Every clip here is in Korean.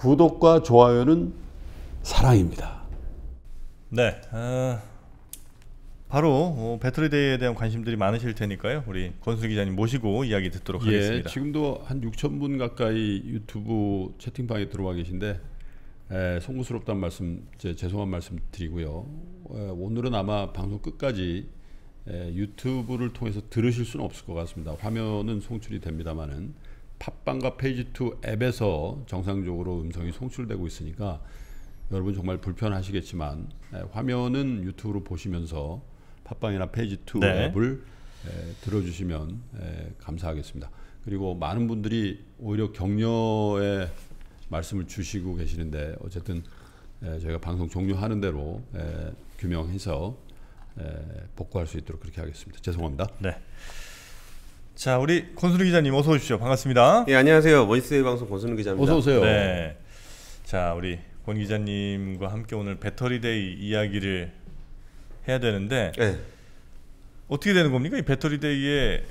구독과 좋아요는 사랑입니다. 네. 어, 바로 어, 배터리데이에 대한 관심들이 많으실 테니까요. 우리 권수 기자님 모시고 이야기 듣도록 예, 하겠습니다. 지금도 한 6천 분 가까이 유튜브 채팅방에 들어와 계신데 에, 송구스럽단 말씀, 제, 죄송한 말씀 드리고요. 에, 오늘은 아마 방송 끝까지 에, 유튜브를 통해서 들으실 수는 없을 것 같습니다. 화면은 송출이 됩니다만은 팟빵과 페이지2 앱에서 정상적으로 음성이 송출되고 있으니까 여러분 정말 불편하시겠지만 네, 화면은 유튜브로 보시면서 팟빵이나 페이지2 네. 앱을 에, 들어주시면 에, 감사하겠습니다. 그리고 많은 분들이 오히려 격려의 말씀을 주시고 계시는데 어쨌든 에, 저희가 방송 종료하는 대로 규명해서 복구할 수 있도록 그렇게 하겠습니다. 죄송합니다. 네. 자, 우리 권순우 기자님 어서 오십시오. 반갑습니다. 예, 안녕하세요. 원스웨 방송 권순우 기자입니다. 어서 오세요. 네. 자, 우리 권 기자님과 함께 오늘 배터리데이 이야기를 해야 되는데 네. 어떻게 되는 겁니까? 이배터리데이의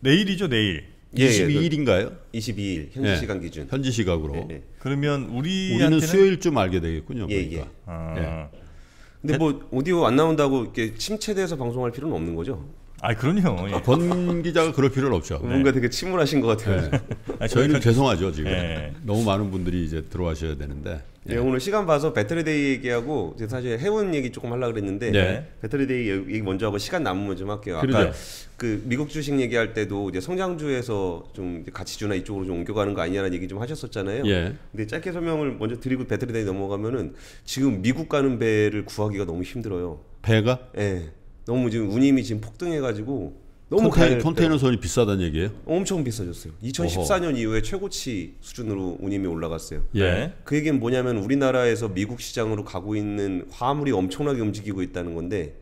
내일이죠, 내일. 예, 22일인가요? 예, 그 22일 현지 예. 시간 기준. 현지 시각으로. 예, 예. 그러면 우리 우리는 수요일쯤 알게 되겠군요. 예, 그러니까. 예. 아. 근데 뭐 오디오 안 나온다고 이렇게 침체돼서 방송할 필요는 없는 거죠? 아 그럼요. 예. 아, 권 기자가 그럴 필요는 없죠. 네. 뭔가 되게 침울하신 것 같아요. 네. 저희는 죄송하죠 지금 네. 너무 많은 분들이 이제 들어와셔야 되는데. 예. 오늘 시간 봐서 배터리데이 얘기하고 제가 사실 해운 얘기 조금 하려 그랬는데 네. 배터리데이 얘기 먼저 하고 시간 남으면 좀 할게요. 아까 그러죠. 그 미국 주식 얘기할 때도 이제 성장주에서 좀 가치주나 이쪽으로 좀 옮겨가는 거 아니냐는 얘기 좀 하셨었잖아요. 예. 근데 짧게 설명을 먼저 드리고 배터리데이 넘어가면은 지금 미국 가는 배를 구하기가 너무 힘들어요. 배가? 예. 너무 지금 운임이 지금 폭등해가지고 너무 컨테이너, 컨테이너선이 비싸다는 얘기예요? 엄청 비싸졌어요. 2014년 어허. 이후에 최고치 수준으로 운임이 올라갔어요. 예. 네. 그 얘기는 뭐냐면 우리나라에서 미국 시장으로 가고 있는 화물이 엄청나게 움직이고 있다는 건데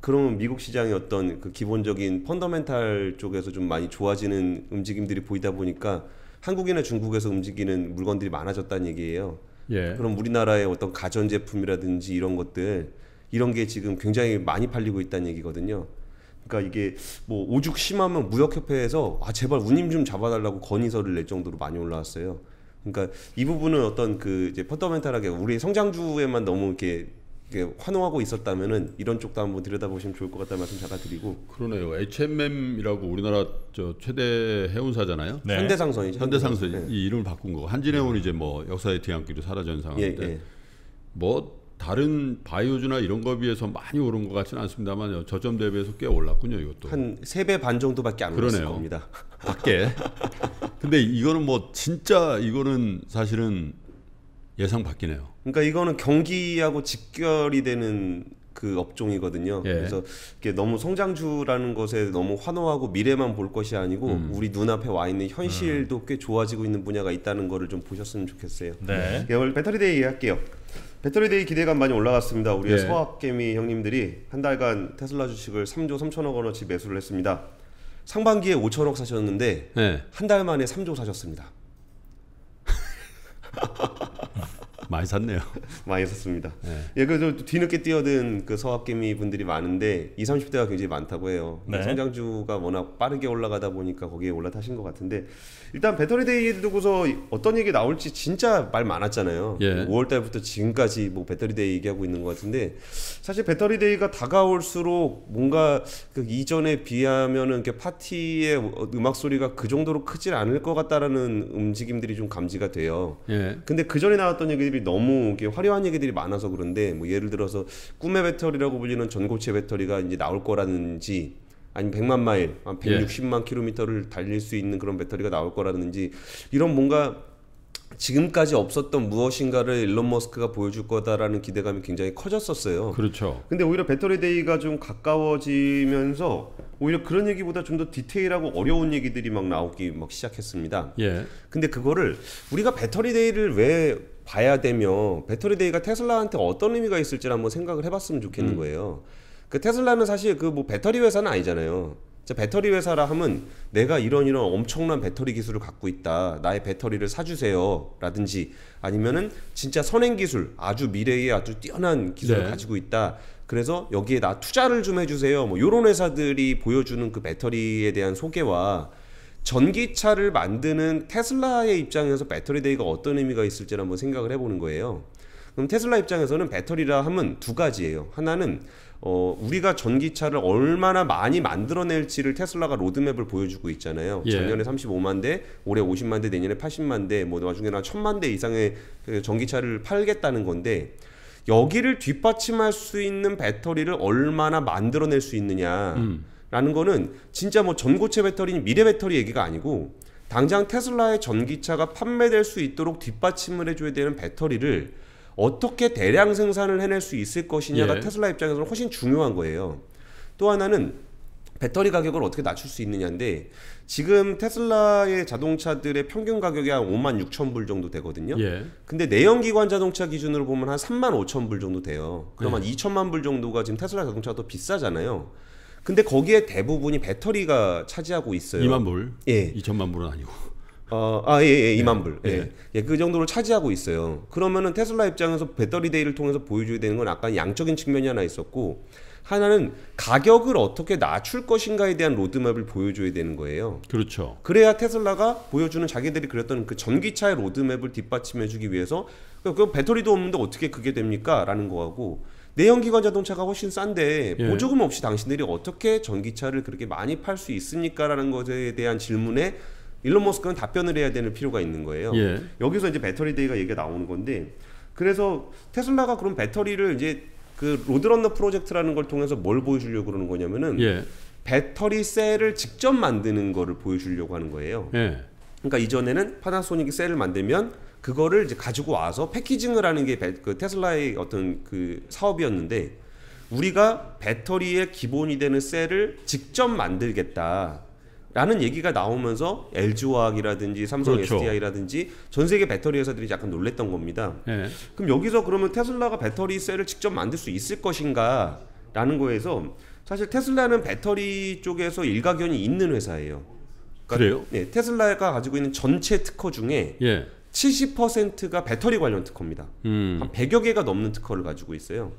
그러면 미국 시장의 어떤 그 기본적인 펀더멘탈 쪽에서 좀 많이 좋아지는 움직임들이 보이다 보니까 한국이나 중국에서 움직이는 물건들이 많아졌다는 얘기예요. 예. 그럼 우리나라의 어떤 가전 제품이라든지 이런 것들 이런 게 지금 굉장히 많이 팔리고 있다는 얘기거든요. 그러니까 이게 뭐 오죽 심하면 무역협회에서 아 제발 운임 좀 잡아달라고 건의서를 낼 정도로 많이 올라왔어요. 그러니까 이 부분은 어떤 그 이제 펀더멘탈하게 우리 성장주에만 너무 이렇게 환호하고 있었다면은 이런 쪽도 한번 들여다보시면 좋을 것 같다는 말씀 잠깐 드리고 그러네요. HMM이라고 우리나라 저 최대 해운사잖아요. 네. 현대상선이죠. 현대상선 네. 이 이름을 바꾼 거. 한진해운이 네. 이제 뭐 역사의 뒤안길로 사라진 상황인데 예, 예. 뭐 다른 바이오주나 이런 거에 비해서 많이 오른 것 같지는 않습니다만 저점 대비해서 꽤 올랐군요 이것도 한 세 배 반 정도밖에 안 그러네요. 겁니다 밖에 근데 이거는 뭐 진짜 이거는 사실은 예상 바뀌네요 그러니까 이거는 경기하고 직결이 되는 그 업종이거든요. 예. 그래서 이게 너무 성장주라는 것에 너무 환호하고 미래만 볼 것이 아니고 음. 우리 눈앞에 와 있는 현실도 음. 꽤 좋아지고 있는 분야가 있다는 거를 좀 보셨으면 좋겠어요. 네. 예, 오 배터리데이 할게요. 배터리데이 기대감 많이 올라갔습니다. 우리의 예. 학개미 형님들이 한 달간 테슬라 주식을 3조 3천억 원어치 매수를 했습니다. 상반기에 5천억 사셨는데 예. 한달 만에 3조 사셨습니다. 많이 샀네요. 많이 샀습니다. 네. 예, 그래서 뒤늦게 뛰어든 그 서학개미 분들이 많은데 2, 30대가 굉장히 많다고 해요. 네. 그러니까 성장주가 워낙 빠르게 올라가다 보니까 거기에 올라타신 것 같은데 일단 배터리데이 두고서 어떤 얘기 나올지 진짜 말 많았잖아요. 예. 5월 달부터 지금까지 뭐 배터리데이 얘기하고 있는 것 같은데 사실 배터리데이가 다가올수록 뭔가 그 이전에 비하면은 이렇게 파티의 음악 소리가 그 정도로 크질 않을 것 같다라는 움직임들이 좀 감지가 돼요. 예. 근데 그 전에 나왔던 얘기 얘기들이 너무 화려한 얘기들이 많아서 그런데 뭐 예를 들어서 꿈의 배터리라고 불리는 전고체 배터리가 이제 나올 거라든지 아니면 100만 마일, 한 160만 예. 킬로미터를 달릴 수 있는 그런 배터리가 나올 거라든지 이런 뭔가 지금까지 없었던 무엇인가를 일론 머스크가 보여줄 거다라는 기대감이 굉장히 커졌었어요. 그렇죠. 근데 오히려 배터리 데이가 좀 가까워지면서 오히려 그런 얘기보다 좀 더 디테일하고 어려운 얘기들이 막 나오기 막 시작했습니다. 예. 근데 그거를 우리가 배터리 데이를 왜 봐야 되며 배터리데이가 테슬라한테 어떤 의미가 있을지 한번 생각을 해봤으면 좋겠는 음. 거예요. 그 테슬라는 사실 그 뭐 배터리 회사는 아니잖아요. 배터리 회사라 하면 내가 이런 이런 엄청난 배터리 기술을 갖고 있다. 나의 배터리를 사주세요. 라든지 아니면은 진짜 선행 기술, 아주 미래에 아주 뛰어난 기술을 네. 가지고 있다. 그래서 여기에 나 투자를 좀 해주세요. 뭐 이런 회사들이 보여주는 그 배터리에 대한 소개와 전기차를 만드는 테슬라의 입장에서 배터리데이가 어떤 의미가 있을지 한번 생각을 해보는 거예요. 그럼 테슬라 입장에서는 배터리라 하면 두 가지예요. 하나는 어, 우리가 전기차를 얼마나 많이 만들어낼지를 테슬라가 로드맵을 보여주고 있잖아요. 예. 작년에 35만 대, 올해 50만 대, 내년에 80만 대, 뭐 나중에는 1000만 대 이상의 그 전기차를 팔겠다는 건데 여기를 뒷받침할 수 있는 배터리를 얼마나 만들어낼 수 있느냐. 음. 라는 거는 진짜 뭐 전고체 배터리 미래 배터리 얘기가 아니고 당장 테슬라의 전기차가 판매될 수 있도록 뒷받침을 해줘야 되는 배터리를 어떻게 대량 생산을 해낼 수 있을 것이냐가 예. 테슬라 입장에서는 훨씬 중요한 거예요. 또 하나는 배터리 가격을 어떻게 낮출 수 있느냐인데 지금 테슬라의 자동차들의 평균 가격이 한 5만 6천 불 정도 되거든요. 예. 근데 내연기관 자동차 기준으로 보면 한 3만 5천 불 정도 돼요. 그럼 예. 2천만 불 정도가 지금 테슬라 자동차가 더 비싸잖아요. 근데 거기에 대부분이 배터리가 차지하고 있어요. 2만 불. 예. 2천만 불은 아니고. 어, 아, 예, 예, 2만 예. 불. 예. 예. 예. 그 정도를 차지하고 있어요. 그러면은 테슬라 입장에서 배터리 데이를 통해서 보여줘야 되는 건 약간 양적인 측면이 하나 있었고, 하나는 가격을 어떻게 낮출 것인가에 대한 로드맵을 보여줘야 되는 거예요. 그렇죠. 그래야 테슬라가 보여주는 자기들이 그렸던 그 전기차의 로드맵을 뒷받침해주기 위해서 그, 그 배터리도 없는데 어떻게 그게 됩니까? 라는 거하고 내연기관 자동차가 훨씬 싼데 예. 보조금 없이 당신들이 어떻게 전기차를 그렇게 많이 팔 수 있습니까라는 것에 대한 질문에 일론 머스크는 답변을 해야 되는 필요가 있는 거예요. 예. 여기서 이제 배터리 데이가 얘기가 나오는 건데 그래서 테슬라가 그럼 배터리를 이제 그 로드런너 프로젝트라는 걸 통해서 뭘 보여주려고 그러는 거냐면은 예. 배터리 셀을 직접 만드는 거를 보여주려고 하는 거예요. 예. 그러니까 이전에는 파나소닉이 셀을 만들면 그거를 이제 가지고 와서 패키징을 하는 게 그 테슬라의 어떤 그 사업이었는데 우리가 배터리의 기본이 되는 셀을 직접 만들겠다. 라는 얘기가 나오면서 LG화학이라든지 삼성 그렇죠. SDI라든지 전 세계 배터리 회사들이 약간 놀랬던 겁니다. 네. 그럼 여기서 그러면 테슬라가 배터리 셀을 직접 만들 수 있을 것인가? 라는 거에서 사실 테슬라는 배터리 쪽에서 일가견이 있는 회사예요. 그러니까, 래요 네, 테슬라가 가지고 있는 전체 특허 중에 예. 70%가 배터리 관련 특허입니다. 음. 한 100여 개가 넘는 특허를 가지고 있어요.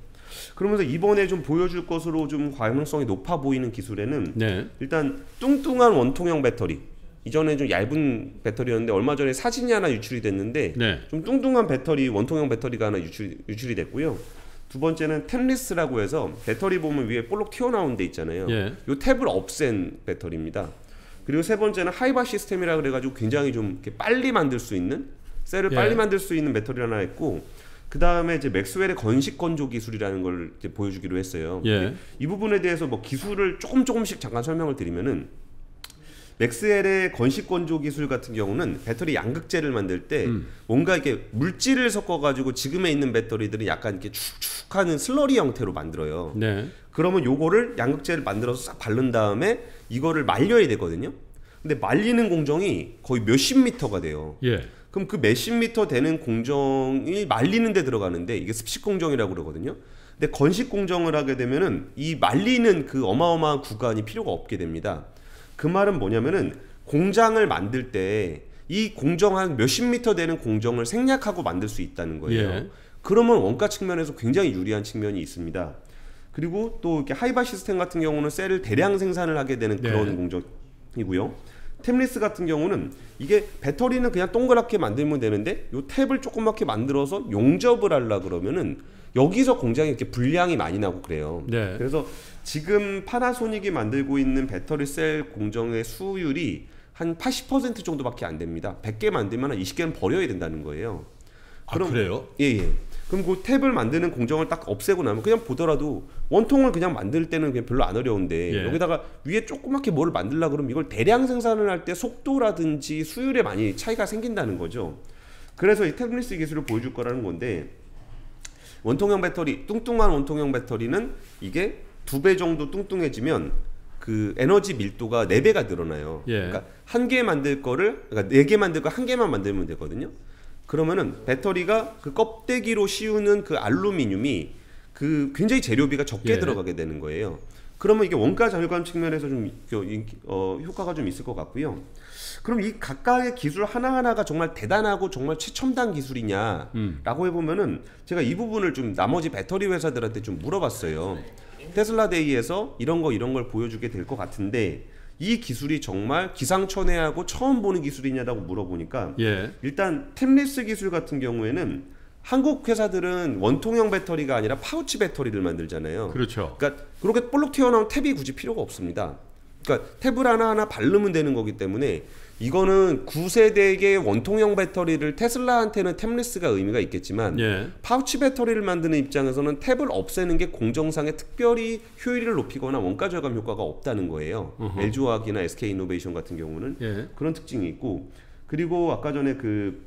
그러면서 이번에 좀 보여줄 것으로 좀 가능성이 높아 보이는 기술에는 네. 일단 뚱뚱한 원통형 배터리 이전에 좀 얇은 배터리였는데 얼마 전에 사진이 하나 유출이 됐는데 네. 좀 뚱뚱한 배터리 원통형 배터리가 하나 유출, 유출이 됐고요. 두 번째는 탭리스라고 해서 배터리 보면 위에 볼록 튀어나온 데 있잖아요. 예. 요 탭을 없앤 배터리입니다. 그리고 세 번째는 하이바 시스템이라 그래가지고 굉장히 좀 빨리 만들 수 있는 셀을 예. 빨리 만들 수 있는 배터리 하나 있고 그 다음에 이제 맥스웰의 건식 건조 기술이라는 걸 이제 보여주기로 했어요. 예. 이 부분에 대해서 뭐 기술을 조금 조금씩 잠깐 설명을 드리면은 맥스웰의 건식 건조 기술 같은 경우는 배터리 양극재를 만들 때 음. 뭔가 이렇게 물질을 섞어가지고 지금에 있는 배터리들은 약간 이렇게 축축하는 슬러리 형태로 만들어요. 네. 그러면 요거를 양극재를 만들어서 싹 바른 다음에 이거를 말려야 되거든요. 근데 말리는 공정이 거의 몇십 미터가 돼요. 예. 그럼 그 몇십 미터 되는 공정이 말리는 데 들어가는데 이게 습식 공정이라고 그러거든요. 근데 건식 공정을 하게 되면은 이 말리는 그 어마어마한 구간이 필요가 없게 됩니다. 그 말은 뭐냐면은 공장을 만들 때 이 공정 한 몇십 미터 되는 공정을 생략하고 만들 수 있다는 거예요. 예. 그러면 원가 측면에서 굉장히 유리한 측면이 있습니다. 그리고 또 이렇게 하이바 시스템 같은 경우는 셀을 대량 생산을 하게 되는 네. 그런 네. 공정이고요. 탭리스 같은 경우는 이게 배터리는 그냥 동그랗게 만들면 되는데 요 탭을 조그맣게 만들어서 용접을 하려 그러면은 여기서 공장이 이렇게 불량이 많이 나고 그래요. 네. 그래서 지금 파나소닉이 만들고 있는 배터리 셀 공정의 수율이 한 80% 정도밖에 안 됩니다. 100개 만들면 20개는 버려야 된다는 거예요. 아, 그럼, 아, 그래요? 예, 예. 그럼 그 탭을 만드는 공정을 딱 없애고 나면 그냥 보더라도 원통을 그냥 만들 때는 그냥 별로 안 어려운데 예. 여기다가 위에 조그맣게 뭘 만들라 그러면 이걸 대량 생산을 할 때 속도라든지 수율에 많이 차이가 생긴다는 거죠. 그래서 이태리스 기술을 보여줄 거라는 건데 원통형 배터리 뚱뚱한 원통형 배터리는 이게 두 배 정도 뚱뚱해지면 그 에너지 밀도가 네배가 늘어나요. 예. 그러니까 한 개 만들 거를 그러니까 네 개 만들 거 한 개만 만들면 되거든요. 그러면은 배터리가 그 껍데기로 씌우는 그 알루미늄이 그 굉장히 재료비가 적게 예. 들어가게 되는 거예요. 그러면 이게 원가 절감 측면에서 좀 그 어, 효과가 좀 있을 것 같고요. 그럼 이 각각의 기술 하나하나가 정말 대단하고 정말 최첨단 기술이냐라고 음. 해보면은 제가 이 부분을 좀 나머지 배터리 회사들한테 좀 물어봤어요. 테슬라 데이에서 이런 거 이런 걸 보여주게 될 것 같은데 이 기술이 정말 기상천외하고 처음 보는 기술이냐라고 물어보니까 예. 일단 템리스 기술 같은 경우에는 한국 회사들은 원통형 배터리가 아니라 파우치 배터리를 만들잖아요. 그렇죠. 그러니까 그렇게 볼록 튀어나온 탭이 굳이 필요가 없습니다. 그러니까 탭을 하나하나 바르면 되는 거기 때문에 이거는 9세대의 원통형 배터리를 테슬라한테는 탭리스가 의미가 있겠지만 예. 파우치 배터리를 만드는 입장에서는 탭을 없애는 게 공정상에 특별히 효율을 높이거나 원가 절감 효과가 없다는 거예요. 어허. LG화학이나 SK이노베이션 같은 경우는 예. 그런 특징이 있고 그리고 아까 전에 그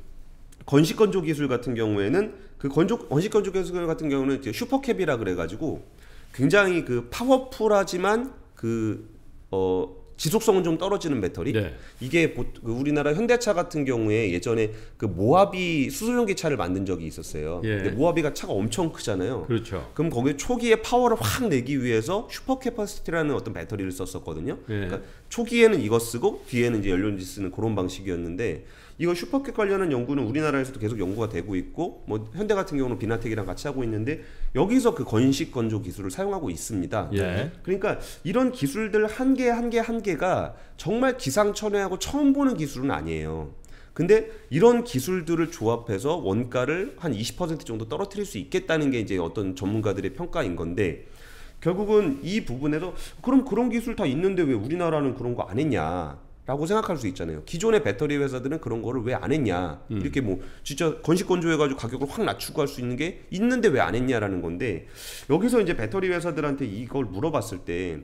건식 건조 기술 같은 경우에는 그 건조 건식 건조 기술 같은 경우는 슈퍼캡이라 그래가지고 굉장히 그 파워풀하지만 그어 지속성은 좀 떨어지는 배터리. 네. 이게 보, 그 우리나라 현대차 같은 경우에 예전에 그 모하비 수소용기 차를 만든 적이 있었어요. 예. 근데 모하비가 차가 엄청 크잖아요. 그렇죠. 그럼 거기에 초기에 파워를 확 내기 위해서 슈퍼 캐파시티라는 어떤 배터리를 썼었거든요. 예. 그러니까 초기에는 이거 쓰고 뒤에는 이제 연료인지 쓰는 그런 방식이었는데 이거 슈퍼캣 관련한 연구는 우리나라에서도 계속 연구가 되고 있고 뭐 현대 같은 경우는 비나텍이랑 같이 하고 있는데 여기서 그 건식 건조 기술을 사용하고 있습니다. 예. 그러니까 이런 기술들 한 개 한 개 한 개가 정말 기상천외하고 처음 보는 기술은 아니에요. 근데 이런 기술들을 조합해서 원가를 한 20% 정도 떨어뜨릴 수 있겠다는 게 이제 어떤 전문가들의 평가인 건데 결국은 이 부분에서 그럼 그런 기술 다 있는데 왜 우리나라는 그런 거 안 했냐 라고 생각할 수 있잖아요. 기존의 배터리 회사들은 그런 거를 왜 안 했냐. 음. 이렇게 뭐 진짜 건식건조 해가지고 가격을 확 낮추고 할 수 있는 게 있는데 왜 안 했냐라는 건데 여기서 이제 배터리 회사들한테 이걸 물어봤을 때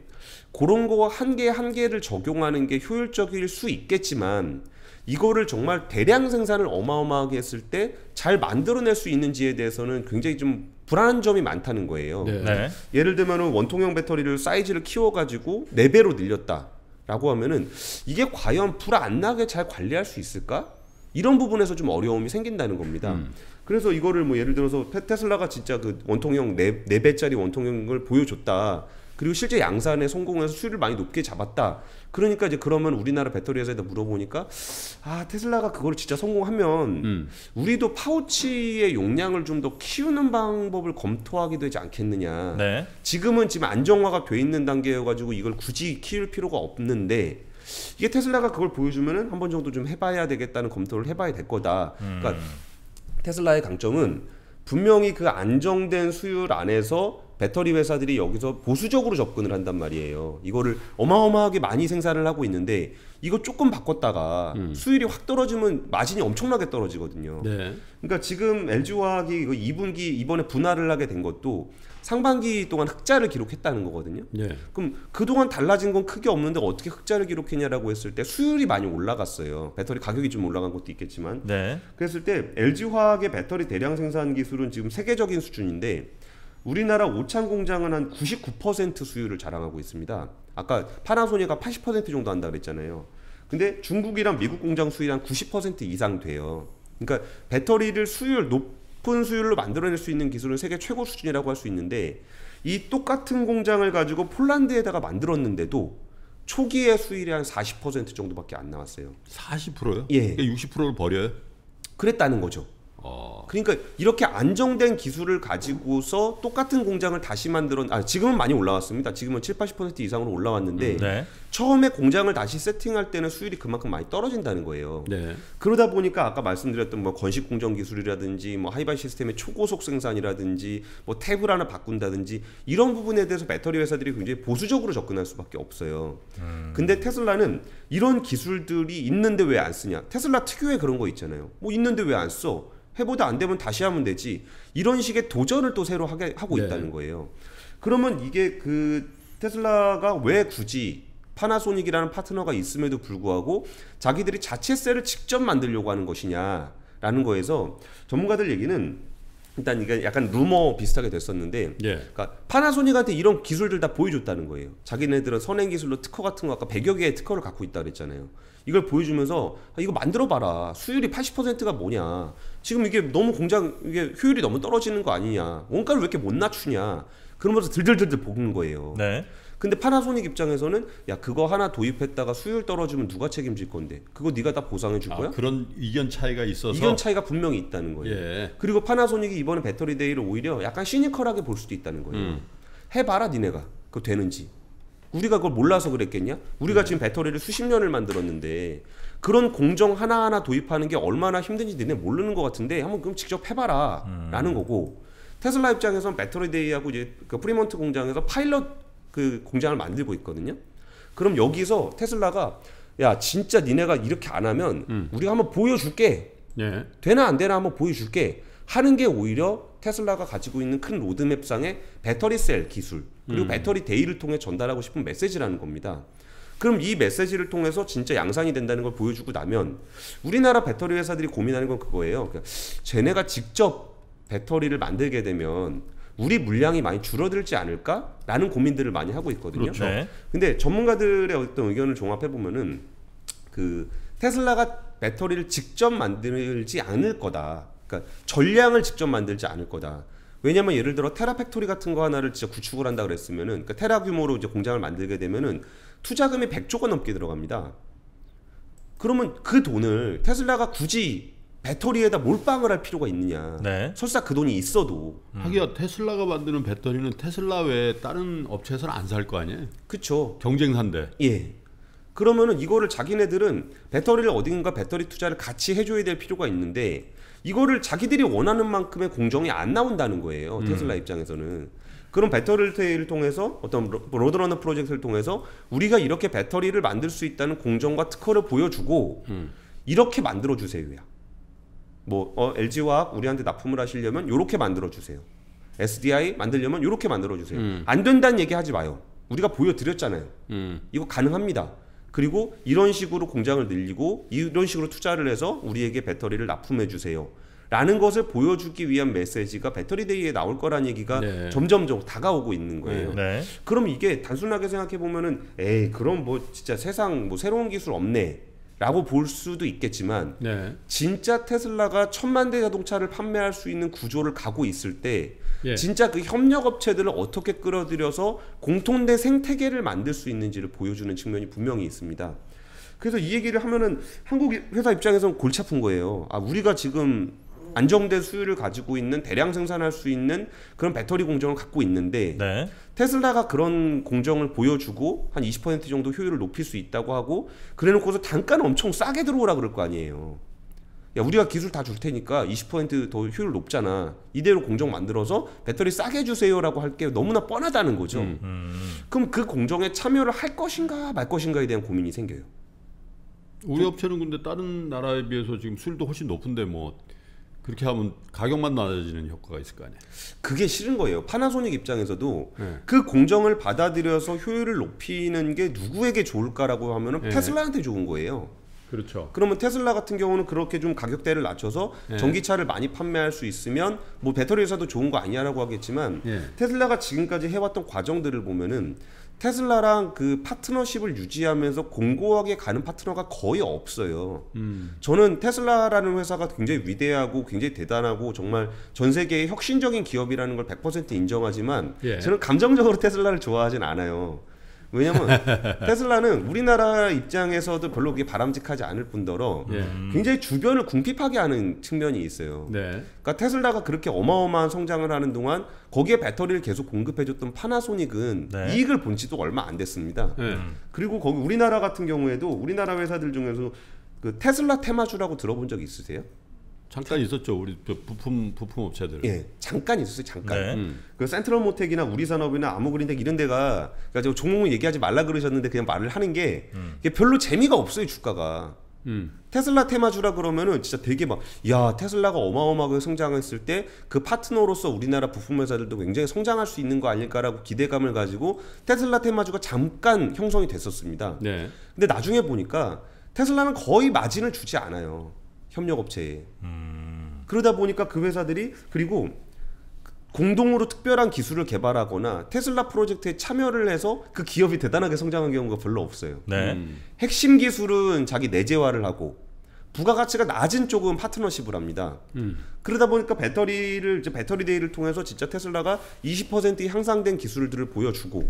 그런 거 한 개 한 개를 적용하는 게 효율적일 수 있겠지만 이거를 정말 대량 생산을 어마어마하게 했을 때 잘 만들어낼 수 있는지에 대해서는 굉장히 좀 불안한 점이 많다는 거예요. 네. 네. 예를 들면 원통형 배터리를 사이즈를 키워가지고 4배로 늘렸다. 라고 하면은 이게 과연 불안 나게 잘 관리할 수 있을까? 이런 부분에서 좀 어려움이 생긴다는 겁니다. 음. 그래서 이거를 뭐 예를 들어서 테슬라가 진짜 그 원통형 네 네배짜리 원통형을 보여줬다. 그리고 실제 양산에 성공해서 수율을 많이 높게 잡았다. 그러니까 이제 그러면 우리나라 배터리 회사에다 물어보니까 아 테슬라가 그걸 진짜 성공하면 음. 우리도 파우치의 용량을 좀 더 키우는 방법을 검토하게 되지 않겠느냐. 네. 지금은 지금 안정화가 돼 있는 단계여가지고 이걸 굳이 키울 필요가 없는데 이게 테슬라가 그걸 보여주면은 한 번 정도 좀 해봐야 되겠다는 검토를 해봐야 될 거다. 그러니까 음. 그러니까 테슬라의 강점은 분명히 그 안정된 수율 안에서 배터리 회사들이 여기서 보수적으로 접근을 한단 말이에요. 이거를 어마어마하게 많이 생산을 하고 있는데 이거 조금 바꿨다가 음. 수율이 확 떨어지면 마진이 엄청나게 떨어지거든요. 네. 그러니까 지금 LG화학이 이거 2분기 이번에 분할을 하게 된 것도 상반기 동안 흑자를 기록했다는 거거든요. 네. 그럼 그동안 달라진 건 크게 없는데 어떻게 흑자를 기록했냐라고 했을 때 수율이 많이 올라갔어요. 배터리 가격이 좀 올라간 것도 있겠지만. 네. 그랬을 때 LG화학의 배터리 대량 생산 기술은 지금 세계적인 수준인데 우리나라 오창 공장은 한 99% 수율을 자랑하고 있습니다. 아까 파나소닉가 80% 정도 한다 그랬잖아요. 근데 중국이랑 미국 공장 수율이 한 90% 이상 돼요. 그러니까 배터리를 수율 높은 수율로 만들어낼 수 있는 기술은 세계 최고 수준이라고 할 수 있는데 이 똑같은 공장을 가지고 폴란드에다가 만들었는데도 초기의 수율이 한 40% 정도밖에 안 나왔어요. 40%요? 예. 그러니까 60%를 버려요? 그랬다는 거죠. 어. 그러니까 이렇게 안정된 기술을 가지고서 똑같은 공장을 다시 만들어 아 지금은 많이 올라왔습니다. 지금은 7, 80% 이상으로 올라왔는데 음, 네. 처음에 공장을 다시 세팅할 때는 수율이 그만큼 많이 떨어진다는 거예요. 네. 그러다 보니까 아까 말씀드렸던 뭐 건식 공정 기술이라든지 뭐 하이바이 시스템의 초고속 생산이라든지 뭐 탭을 하나 바꾼다든지 이런 부분에 대해서 배터리 회사들이 굉장히 보수적으로 접근할 수밖에 없어요. 음. 근데 테슬라는 이런 기술들이 있는데 왜 안 쓰냐? 테슬라 특유의 그런 거 있잖아요. 뭐 있는데 왜 안 써? 해보다 안 되면 다시 하면 되지. 이런 식의 도전을 또 새로 하게 하고 네. 있다는 거예요. 그러면 이게 그 테슬라가 왜 굳이 파나소닉이라는 파트너가 있음에도 불구하고 자기들이 자체 셀을 직접 만들려고 하는 것이냐라는 거에서 전문가들 얘기는 일단 이게 약간 루머 비슷하게 됐었는데 예. 그러니까 파나소닉한테 이런 기술들 다 보여줬다는 거예요. 자기네들은 선행 기술로 특허 같은 거 아까 100여 개의 특허를 갖고 있다 그랬잖아요. 이걸 보여주면서 아, 이거 만들어봐라. 수율이 80%가 뭐냐. 지금 이게 너무 공장 이게 효율이 너무 떨어지는 거 아니냐. 원가를 왜 이렇게 못 낮추냐. 그러면서 들들들들 보는 거예요. 네. 근데 파나소닉 입장에서는 야 그거 하나 도입했다가 수율 떨어지면 누가 책임질 건데 그거 네가 다 보상해 줄 아, 거야? 아, 그런 의견 차이가 있어서 의견 차이가 분명히 있다는 거예요. 예. 그리고 파나소닉이 이번에 배터리 데이를 오히려 약간 시니컬하게 볼 수도 있다는 거예요. 음. 해봐라 니네가 그거 되는지. 우리가 그걸 몰라서 그랬겠냐? 우리가 음. 지금 배터리를 수십 년을 만들었는데 그런 공정 하나하나 도입하는 게 얼마나 힘든지 니네 모르는 것 같은데 한번 그럼 직접 해봐라 음. 라는 거고 테슬라 입장에선 배터리데이하고 이제 그 프리먼트 공장에서 파일럿 그 공장을 만들고 있거든요. 그럼 여기서 테슬라가 야 진짜 니네가 이렇게 안 하면 음. 우리가 한번 보여줄게. 예. 되나 안 되나 한번 보여줄게. 하는 게 오히려 테슬라가 가지고 있는 큰 로드맵상의 배터리 셀 기술 그리고 음. 배터리 데이를 통해 전달하고 싶은 메시지라는 겁니다. 그럼 이 메시지를 통해서 진짜 양산이 된다는 걸 보여주고 나면 우리나라 배터리 회사들이 고민하는 건 그거예요. 그니까 쟤네가 직접 배터리를 만들게 되면 우리 물량이 많이 줄어들지 않을까라는 고민들을 많이 하고 있거든요. 그렇죠. 네. 근데 전문가들의 어떤 의견을 종합해 보면은 그 테슬라가 배터리를 직접 만들지 않을 거다. 그러니까 전량을 직접 만들지 않을 거다. 왜냐면 예를 들어 테라 팩토리 같은 거 하나를 진짜 구축을 한다 그랬으면은 그 테라 규모로 이제 공장을 만들게 되면은 투자금이 100조가 넘게 들어갑니다. 그러면 그 돈을 테슬라가 굳이 배터리에다 몰빵을 할 필요가 있느냐. 네. 설사 그 돈이 있어도. 음. 하기야 테슬라가 만드는 배터리는 테슬라 외에 다른 업체에서는 안 살 거 아니에요? 그렇죠. 경쟁사인데. 예. 그러면은 이거를 자기네들은 배터리를 어딘가 배터리 투자를 같이 해줘야 될 필요가 있는데 이거를 자기들이 원하는 만큼의 공정이 안 나온다는 거예요. 음. 테슬라 입장에서는. 그런 배터리를 통해서 어떤 로드러너 프로젝트를 통해서 우리가 이렇게 배터리를 만들 수 있다는 공정과 특허를 보여주고 음. 이렇게 만들어 주세요야. 뭐 어, LG화학 우리한테 납품을 하시려면 이렇게 만들어 주세요. SDI 만들려면 이렇게 만들어 주세요. 음. 안 된다는 얘기 하지 마요. 우리가 보여드렸잖아요. 음. 이거 가능합니다. 그리고 이런 식으로 공장을 늘리고 이런 식으로 투자를 해서 우리에게 배터리를 납품해 주세요. 라는 것을 보여주기 위한 메시지가 배터리데이에 나올 거란 얘기가 네. 점점 다가오고 있는 거예요. 네. 그럼 이게 단순하게 생각해 보면은 에이 그럼 뭐 진짜 세상 뭐 새로운 기술 없네. 라고 볼 수도 있겠지만 네. 진짜 테슬라가 천만 대 자동차를 판매할 수 있는 구조를 가고 있을 때 예. 진짜 그 협력 업체들을 어떻게 끌어들여서 공통된 생태계를 만들 수 있는지를 보여주는 측면이 분명히 있습니다. 그래서 이 얘기를 하면은 한국 회사 입장에서는 골치 아픈 거예요. 아 우리가 지금 안정된 수요를 가지고 있는 대량 생산할 수 있는 그런 배터리 공정을 갖고 있는데 네. 테슬라가 그런 공정을 보여주고 한 20% 정도 효율을 높일 수 있다고 하고 그래놓고서 단가는 엄청 싸게 들어오라 그럴 거 아니에요. 야 우리가 기술 다 줄 테니까 20%더 효율 높잖아 이대로 공정 만들어서 배터리 싸게 주세요라고 할게 너무나 뻔하다는 거죠 음, 음. 그럼 그 공정에 참여를 할 것인가 말 것인가에 대한 고민이 생겨요 우리 그, 업체는 근데 다른 나라에 비해서 지금 수율도 훨씬 높은데 뭐 그렇게 하면 가격만 낮아지는 효과가 있을 거 아니에요. 그게 싫은 거예요. 파나소닉 입장에서도 네. 그 공정을 받아들여서 효율을 높이는 게 누구에게 좋을까라고 하면은 네. 테슬라한테 좋은 거예요. 그렇죠. 그러면 테슬라 같은 경우는 그렇게 좀 가격대를 낮춰서 예. 전기차를 많이 판매할 수 있으면 뭐 배터리 회사도 좋은 거아니냐라고 하겠지만 예. 테슬라가 지금까지 해왔던 과정들을 보면은 테슬라랑 그 파트너십을 유지하면서 공고하게 가는 파트너가 거의 없어요. 음. 저는 테슬라라는 회사가 굉장히 위대하고 굉장히 대단하고 정말 전 세계의 혁신적인 기업이라는 걸 100% 인정하지만 예. 저는 감정적으로 테슬라를 좋아하진 않아요. 왜냐면 테슬라는 우리나라 입장에서도 별로 그게 바람직하지 않을 뿐더러 예. 굉장히 주변을 궁핍하게 하는 측면이 있어요. 네. 그러니까 테슬라가 그렇게 어마어마한 성장을 하는 동안 거기에 배터리를 계속 공급해줬던 파나소닉은 네. 이익을 본지도 얼마 안 됐습니다. 네. 그리고 거기 우리나라 같은 경우에도 우리나라 회사들 중에서 그 테슬라 테마주라고 들어본 적 있으세요? 잠깐 있었죠 우리 부품 부품 업체들. 예, 잠깐 있었어요 잠깐. 네. 음. 그 센트럴 모텍이나 우리 산업이나 아무그린텍 이런 데가 그러니까 종목은 얘기하지 말라 그러셨는데 그냥 말을 하는 게 음. 별로 재미가 없어요 주가가. 음. 테슬라 테마주라 그러면은 진짜 되게 막야 테슬라가 어마어마하게 성장했을 때 그 파트너로서 우리나라 부품 회사들도 굉장히 성장할 수 있는 거 아닐까라고 기대감을 가지고 테슬라 테마주가 잠깐 형성이 됐었습니다. 네. 근데 나중에 보니까 테슬라는 거의 마진을 주지 않아요. 협력업체에. 음. 그러다 보니까 그 회사들이 그리고 공동으로 특별한 기술을 개발하거나 테슬라 프로젝트에 참여를 해서 그 기업이 대단하게 성장한 경우가 별로 없어요. 네. 음. 핵심 기술은 자기 내재화를 하고 부가가치가 낮은 쪽은 파트너십을 합니다. 음. 그러다 보니까 배터리를 이제 배터리 데이를 통해서 진짜 테슬라가 20% 향상된 기술들을 보여주고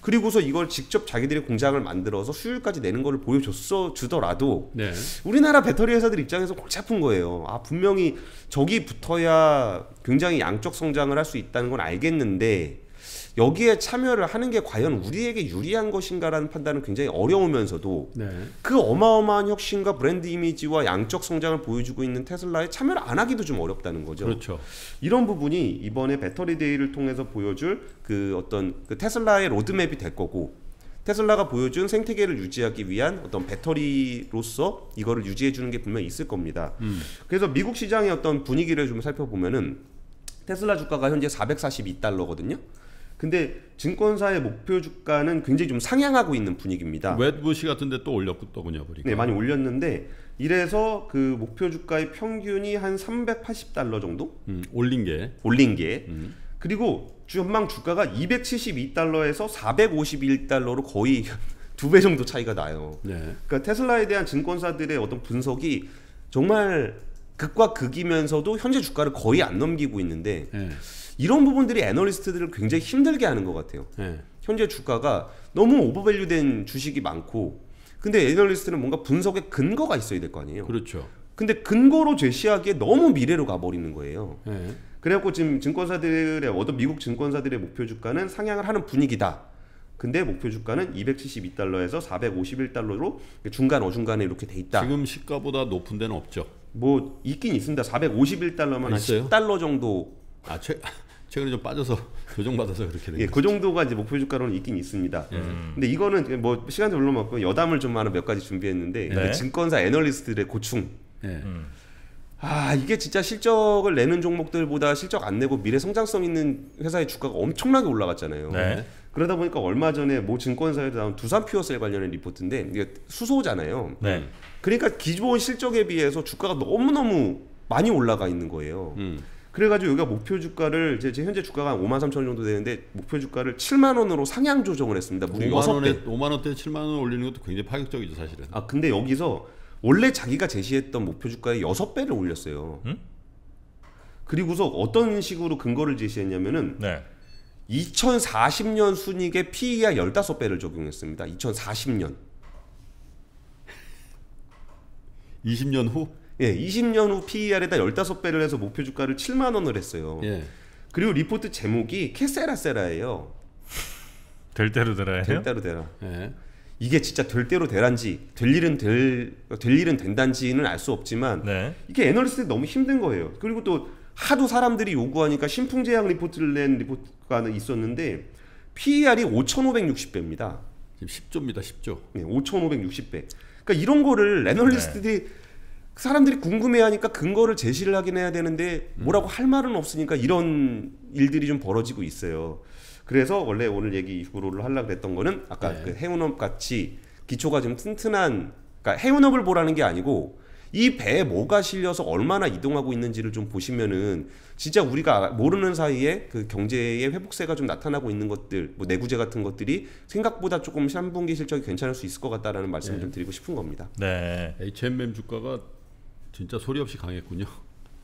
그리고서 이걸 직접 자기들이 공장을 만들어서 수율까지 내는 걸 보여줬어 주더라도 네. 우리나라 배터리 회사들 입장에서 골치 아픈 거예요. 아 분명히 저기 붙어야 굉장히 양적 성장을 할 수 있다는 건 알겠는데 여기에 참여를 하는 게 과연 우리에게 유리한 것인가라는 판단은 굉장히 어려우면서도 네. 그 어마어마한 혁신과 브랜드 이미지와 양적 성장을 보여주고 있는 테슬라에 참여를 안 하기도 좀 어렵다는 거죠. 그렇죠. 이런 부분이 이번에 배터리 데이를 통해서 보여줄 그 어떤 그 테슬라의 로드맵이 될 거고 테슬라가 보여준 생태계를 유지하기 위한 어떤 배터리로서 이거를 유지해 주는 게 분명 히 있을 겁니다. 음. 그래서 미국 시장의 어떤 분위기를 좀 살펴보면은 테슬라 주가가 현재 442달러거든요. 근데 증권사의 목표 주가는 굉장히 좀 상향하고 있는 분위기입니다. 웨부시 같은데 또 올렸더군요, 보니까. 네, 많이 올렸는데 이래서 그 목표 주가의 평균이 한 380달러 정도 음, 올린 게 올린 게 음. 그리고 전망 주가가 272달러에서 451달러로 거의 두 배 정도 차이가 나요. 네. 그러니까 테슬라에 대한 증권사들의 어떤 분석이 정말 극과 극이면서도 현재 주가를 거의 안 넘기고 있는데. 네. 이런 부분들이 애널리스트들을 굉장히 힘들게 하는 것 같아요. 네. 현재 주가가 너무 오버밸류된 주식이 많고 근데 애널리스트는 뭔가 분석에 근거가 있어야 될 거 아니에요. 그렇죠. 근데 근거로 제시하기에 너무 미래로 가버리는 거예요. 네. 그래갖고 지금 증권사들의 어떤 미국 증권사들의 목표 주가는 상향을 하는 분위기다. 근데 목표 주가는 272달러에서 451달러로 중간 어중간에 이렇게 돼 있다. 지금 시가보다 높은 데는 없죠. 뭐 있긴 있습니다. 451달러만 아, 한 10달러 정도. 아, 최... 최근에 좀 빠져서 조정받아서 그렇게 된 예, 그 정도가 이제 목표 주가로는 있긴 있습니다. 음. 근데 이거는 그 뭐 시간도 별로 없고 여담을 좀 하나 몇 가지 준비했는데 네. 네. 증권사 애널리스트들의 고충. 네. 아 이게 진짜 실적을 내는 종목들보다 실적 안 내고 미래 성장성 있는 회사의 주가가 엄청나게 올라갔잖아요. 네. 그러다 보니까 얼마 전에 모 증권사에서 나온 두산 퓨어셀 관련된 리포트인데 이게 수소잖아요. 네. 그러니까 기존 실적에 비해서 주가가 너무 너무 많이 올라가 있는 거예요. 음. 그래가지고 여기가 목표 주가를 이제 현재 주가가 5만 3천 원 정도 되는데 목표 주가를 7만 원으로 상향 조정을 했습니다. 5만 원에 5만 원대 7만 원 올리는 것도 굉장히 파격적이죠 사실은. 아 근데 여기서 원래 자기가 제시했던 목표 주가의 6배를 올렸어요. 음? 그리고서 어떤 식으로 근거를 제시했냐면은 네. 2040년 순익의 PER 15배를 적용했습니다. 2040년. 20년 후? 예, 20년 후 PER에다 15배를 해서 목표 주가를 7만 원을 했어요. 예. 그리고 리포트 제목이 캐세라세라예요. 될 대로 되라 될 대로 되라. 예. 이게 진짜 될 대로 되란지 될 일은 될, 될 일은 된단지는 알 수 없지만 네. 이게 애널리스트 너무 힘든 거예요. 그리고 또 하도 사람들이 요구하니까 신풍제약 리포트를 낸 리포트가 있었는데 PER이 5,560배입니다. 지금 10조입니다. 10조. 네, 5,560배. 그러니까 이런 거를 네. 애널리스트들이 네. 그 사람들이 궁금해하니까 근거를 제시를 하긴 해야 되는데 음. 뭐라고 할 말은 없으니까 이런 일들이 좀 벌어지고 있어요. 그래서 원래 오늘 얘기 이후로를 하려고 했던 거는 아까 네. 그 해운업 같이 기초가 좀 튼튼한 그러니까 해운업을 보라는 게 아니고 이 배에 뭐가 실려서 얼마나 이동하고 있는지를 좀 보시면은 진짜 우리가 아, 모르는 사이에 그 경제의 회복세가 좀 나타나고 있는 것들 뭐 내구재 같은 것들이 생각보다 조금 3분기 실적이 괜찮을 수 있을 것 같다라는 말씀을 네. 좀 드리고 싶은 겁니다. 네. HMM 주가가 진짜 소리 없이 강했군요.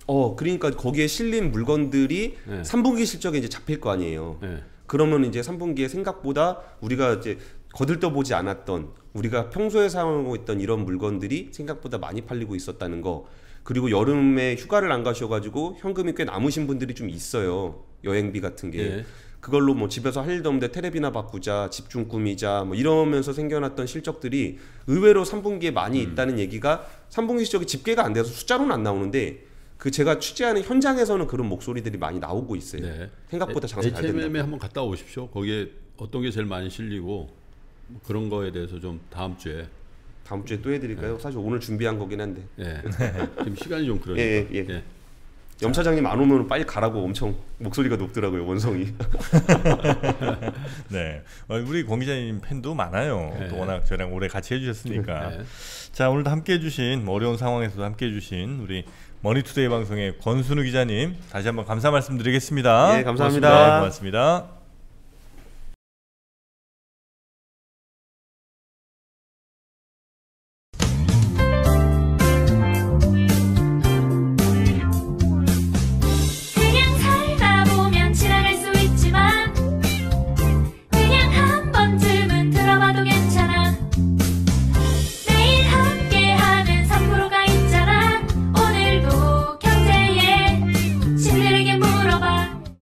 어, 그러니까 거기에 실린 물건들이 네. 3분기 실적에 이제 잡힐 거 아니에요. 네. 그러면 이제 3분기에 생각보다 우리가 이제 거들떠 보지 않았던 우리가 평소에 사용하고 있던 이런 물건들이 생각보다 많이 팔리고 있었다는 거. 그리고 여름에 휴가를 안 가셔가지고 현금이 꽤 남으신 분들이 좀 있어요. 여행비 같은 게. 네. 그걸로 뭐 집에서 할 일도 없는데 테레비나 바꾸자, 집중 꾸미자, 뭐 이러면서 생겨났던 실적들이 의외로 3분기에 많이 음. 있다는 얘기가 3분기 실적이 집계가 안 돼서 숫자로는 안 나오는데 그 제가 취재하는 현장에서는 그런 목소리들이 많이 나오고 있어요. 네. 생각보다 장사 잘 된다. HMM에 한번 갔다 오십시오. 거기에 어떤 게 제일 많이 실리고 뭐 그런 거에 대해서 좀 다음 주에 다음 주에 또 해드릴까요? 네. 사실 오늘 준비한 거긴 한데. 네. 지금 시간이 좀 예, 예, 그러니까. 예, 예. 예. 염 차장님 안 오면 빨리 가라고 엄청 목소리가 높더라고요 원성이. 네, 어, 우리 공 기자님 팬도 많아요. 네. 또 워낙 저랑 오래 같이 해주셨으니까. 네. 자 오늘도 함께해주신 뭐 어려운 상황에서도 함께해주신 우리 머니투데이 방송의 권순우 기자님 다시 한번 감사 말씀드리겠습니다. 예, 감사합니다 고맙습니다. 고맙습니다.